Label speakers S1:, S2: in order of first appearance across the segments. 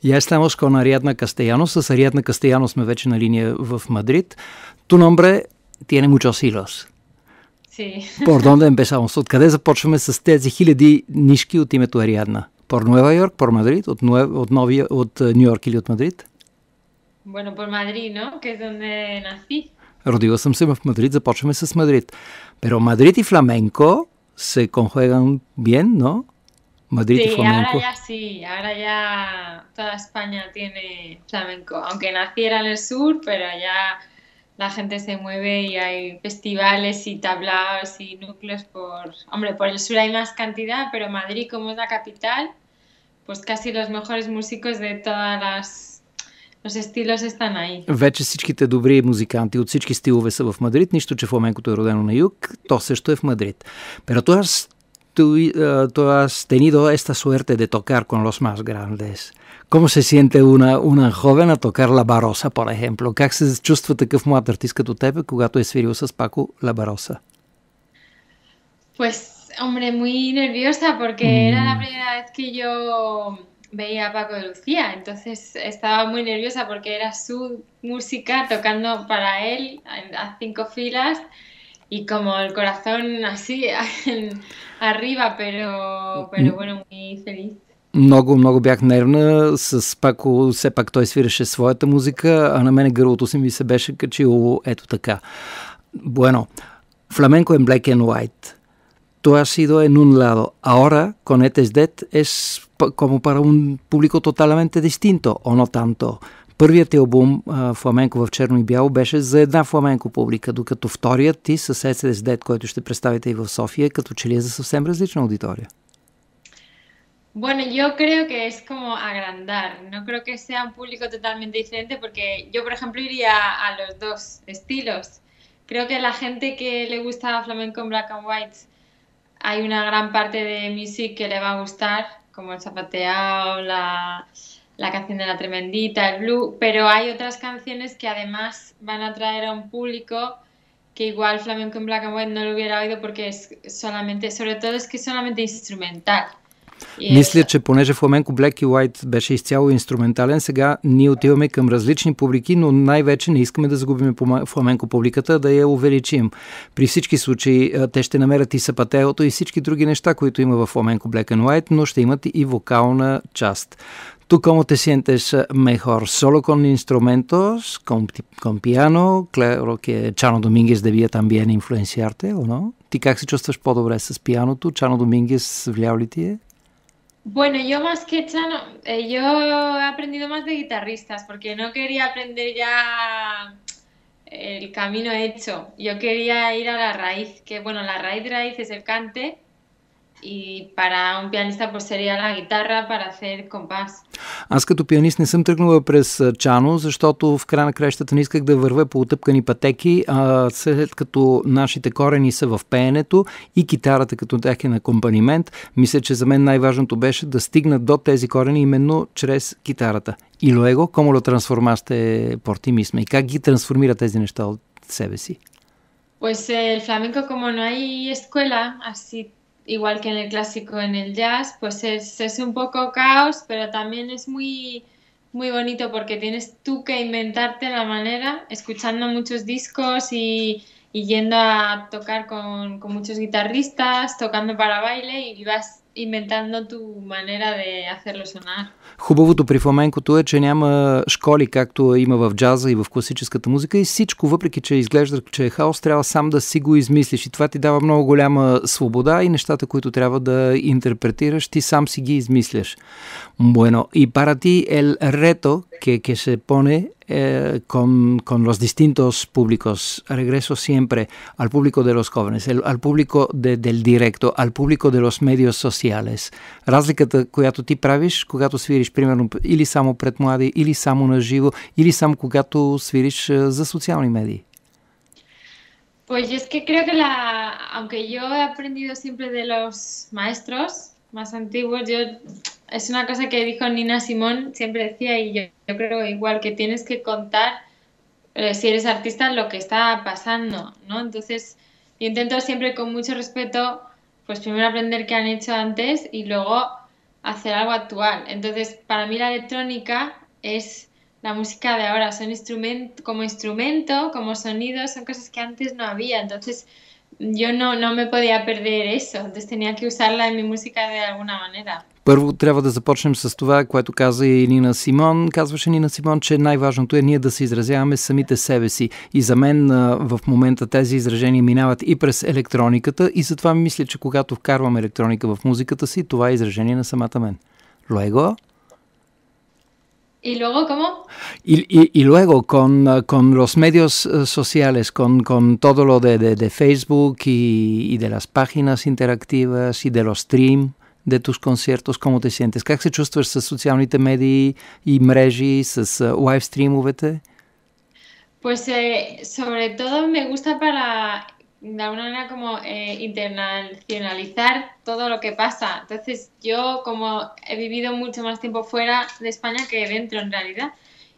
S1: Ya estamos con Ariadna Castellanos. С Ариадна Castellanos сме вече на линия в Мадрид. Tu nombre tiene muchos hilos.
S2: Sí. ¿Por dónde
S1: empezamos? Откъде започваме с тези хиляди нишки от името Ариадна? ¿Por Nueva York? ¿Por Madrid? ¿От, от, новия, от е, Нью Йорк или от Мадрид?
S2: Bueno, por Madrid, ¿no? Que es donde nací.
S1: Родила съм се в Мадрид, започваме с Мадрид. Pero Мадрид и фламенко се conjuegan bien, ¿no? Madrid sí, flamenco. ahora ya
S2: sí, ahora ya toda España tiene flamenco, aunque naciera en el sur, pero ya la gente se mueve y hay festivales y tablaos y núcleos por... Hombre, por el sur hay más cantidad, pero Madrid, como es la capital, pues casi los mejores músicos de todas las los estilos están ahí.
S1: Вече всичките добри музиканти от всички стилове са в Мадрид, нищо, че фламенкото е родено на юг, то също е в Pero tú eh, tú, has tenido esta suerte de tocar con los más grandes. ¿Cómo se siente una, joven a tocar la barosa, por ejemplo? ¿Cómo se siente que млад артист като тебе, tú la barosa?
S2: Pues, hombre, muy nerviosa porque mm. era la primera vez que yo veía a Paco de Lucía, entonces estaba muy nerviosa porque era su música tocando para él a cinco filas y como el corazón así arriba, pero, pero mm. bueno, muy feliz.
S1: Много, много бях нервна, с Пако, все пак той свиреше своята музика, а на мене гърлото си se се беше качило ето Bueno, flamenco en black and white. Tú has sido en un lado. Ahora, con Etes Dead, es como para un público totalmente distinto, ¿o no tanto? Първият ти албум Фламенко в черно и бяло беше за една фламенко публика, докато вторият ти с SSD, който ще представите и в София, като че ли е за съвсем различна аудитория.
S2: Bueno, yo creo que es como agrandar, no creo que sea un público totalmente diferente porque yo, por ejemplo, iría a los dos estilos. Creo que la gente que le gusta flamenco en black and white, hay una gran parte de music que le va a gustar, como el zapateado, la, eh, la canción de la tremendita, el blue, pero hay otras canciones que además van a atraer a un público que igual flamenco en black and white no lo hubiera oído porque es solamente, sobre todo es que es solamente instrumental. Мисля,
S1: че понеже фламенко Black и White беше изцяло инструментален, сега ние отиваме към различни публики, но най-вече не искаме да загубим фламенко публиката, да я увеличим. При всички случаи те ще намерят и сапателото и всички други неща, които има в фламенко Black and White, но ще имат и вокална част. ¿Tú cómo te sientes eh, mejor? ¿Solo con instrumentos? ¿Con, piano? Claro que Chano Domínguez debía también influenciarte, ¿o no? ¿Ti qué has hecho по-добре piano? ¿Chano Domínguez, Dominguez,
S2: Bueno, yo más que Chano, eh, yo he aprendido más de guitarristas porque no quería aprender ya el camino hecho. Yo quería ir a la raíz, que bueno, la raíz raíz es el cante, и пара un пианиста pues sería la guitarra para hacer compás.
S1: Аз като пианист не съм тръгнала през Чано, защото в края на краищата не исках да вървя по отъпкани пътеки, а след като нашите корени са в пеенето и китарата като е на компанимент, мисля, че за мен най-важното беше да стигна до тези корени именно чрез китарата. И луего, ¿cómo lo transformaste por ti misma? И как ги трансформира тези неща от себе си?
S2: Pues el flamenco, como no hay escuela, así igual que en el clásico, en el jazz, pues es, es un poco caos, pero también es muy, muy bonito porque tienes tú que inventarte la manera, escuchando muchos discos y, yendo a tocar con, con, muchos guitarristas, tocando para baile y vas Инвентando tu манера de hacerlo sonar.
S1: Хубавото при фламенкото е, че няма школи, както има в джаза и в класическата музика и всичко, въпреки че изглежда, че е хаос, трябва сам да си го измислиш и това ти дава много голяма свобода и нещата, които трябва да интерпретираш, ти сам си ги измисляш. Bueno, и para ти el reto que, se pone eh, con, con, los distintos públicos. Regreso siempre al público de los jóvenes, al público del directo, al público de los medios sociales. Разликата която ти tu когато свириш, примерно, или само пред млади, или само на живо, ili samo когато sviriš eh, socialni mediji.
S2: Pues yo es que creo que la, aunque yo he aprendido siempre de los maestros más antiguos, yo es una cosa que dijo Nina Simón, siempre decía, y yo, creo igual que tienes que contar, eh, si eres artista, lo que está pasando, ¿no? Entonces, yo intento siempre con mucho respeto, pues primero aprender qué han hecho antes y luego hacer algo actual. Entonces, para mí la electrónica es la música de ahora, son instrumento, como instrumento, como sonido, son cosas que antes no había. Entonces, yo no, no me podía perder eso, entonces tenía que usarla en mi música de alguna manera.
S1: Първо трябва да започнем с това, което каза и Нина Симон. Казваше Нина Симон, че най-важното е ние да се изразяваме самите себе си. И за мен в момента тези изражения минават и през електрониката и затова мисля, че когато вкарвам електроника в музиката си, това е изражение на самата мен. Luego,
S2: ¿Y luego cómo?
S1: Y, y, y luego con, con, los medios sociales, con, con todo lo de, de, de Facebook y, y, de las páginas interactivas y de los de tus cómo ¿Cómo te те ¿Cómo Как се чувстваш с социалните медии и мрежи, с лайв стримовете?
S2: Pues eh, sobre todo me gusta para de alguna manera como eh, internacionalizar todo lo que pasa. Entonces yo como he vivido mucho más tiempo fuera de España que dentro en realidad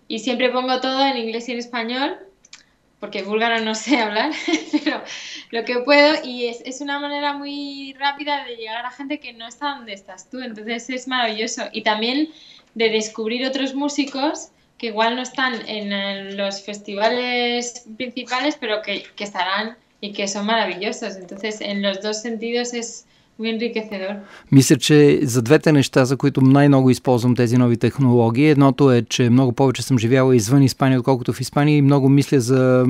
S2: y siempre pongo todo en inglés y en español porque búlgaro no sé hablar, pero lo que puedo y es, es, una manera muy rápida de llegar a gente que no está donde estás tú, entonces es maravilloso. Y también de descubrir otros músicos que igual no están en los festivales principales, pero que estarán y que son maravillosos. Entonces, en los dos sentidos es,
S1: Мисля, че за двете неща, за които най-много използвам тези нови технологии, едното е, че много повече съм живяла извън Испания, отколкото в Испания и много мисля за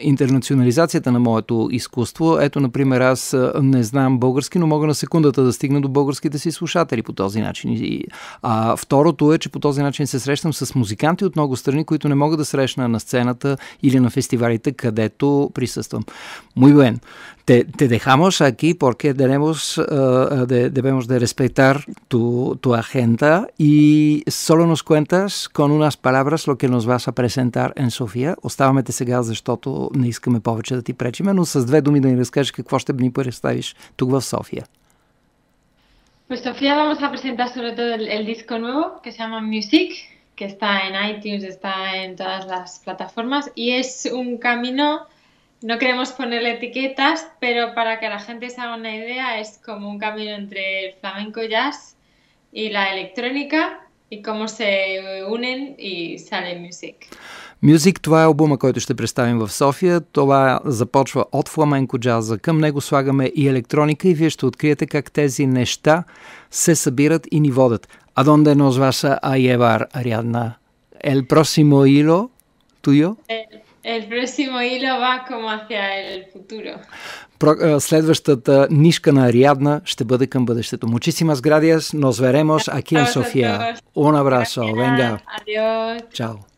S1: интернационализацията на моето изкуство. Ето, например, аз не знам български, но мога на секундата да стигна до българските си слушатели по този начин. А второто е, че по този начин се срещам с музиканти от много страни, които не мога да срещна на сцената или на фестивалите, където присъствам. Мой Бен, te, dejamos aquí porque tenemos, eh, debemos de respetar tu, tu, agenda y solo nos cuentas con unas palabras lo que nos vas a presentar en Sofía. Оставаме сега, защото не искаме повече да ти пречиме, но с две думи
S2: Pues Sofía vamos a presentar sobre todo el disco nuevo que se llama Music, que está en iTunes, está en todas las plataformas y es un camino no queremos ponerle etiquetas, pero para que la gente se haga una idea, es como un camino entre el flamenco jazz y la electrónica y cómo se unen y sale music.
S1: Music, това е албума, който ще представим в София. Това започва от фламенко джаза. Към него слагаме и електроника и вие ще откриете как тези неща се събират и ни водят. А донде nos vas a Ариадна? Ел просимо ило, туйо?
S2: Ел El próximo hilo va como hacia el futuro.
S1: Про, следващата нишка на Ариадна ще бъде към бъдещето. Muchísimas gracias, nos veremos aquí en Sofía. Un abrazo, venga. Adiós. Чао.